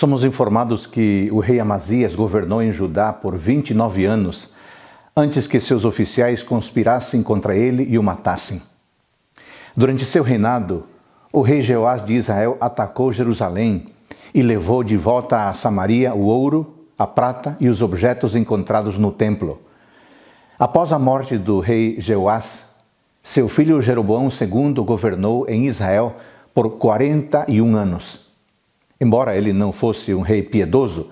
Somos informados que o rei Amazias governou em Judá por 29 anos, antes que seus oficiais conspirassem contra ele e o matassem. Durante seu reinado, o rei Jeoás de Israel atacou Jerusalém e levou de volta a Samaria o ouro, a prata e os objetos encontrados no templo. Após a morte do rei Jeoás, seu filho Jeroboão II governou em Israel por 41 anos. Embora ele não fosse um rei piedoso,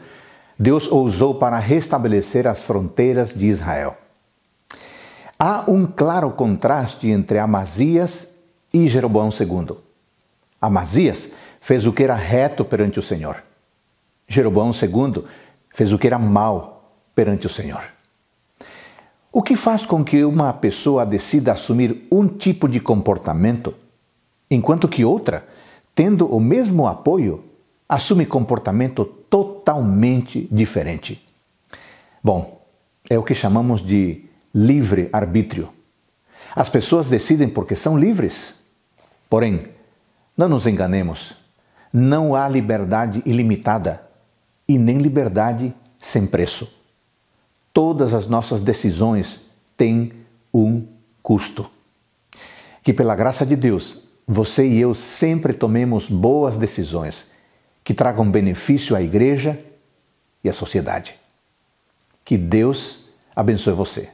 Deus ousou para restabelecer as fronteiras de Israel. Há um claro contraste entre Amazias e Jeroboão II. Amazias fez o que era reto perante o Senhor. Jeroboão II fez o que era mal perante o Senhor. O que faz com que uma pessoa decida assumir um tipo de comportamento, enquanto que outra, tendo o mesmo apoio, assume comportamento totalmente diferente. Bom, é o que chamamos de livre arbítrio. As pessoas decidem porque são livres. Porém, não nos enganemos, não há liberdade ilimitada e nem liberdade sem preço. Todas as nossas decisões têm um custo. Que pela graça de Deus, você e eu sempre tomemos boas decisões que tragam benefício à igreja e à sociedade. Que Deus abençoe você.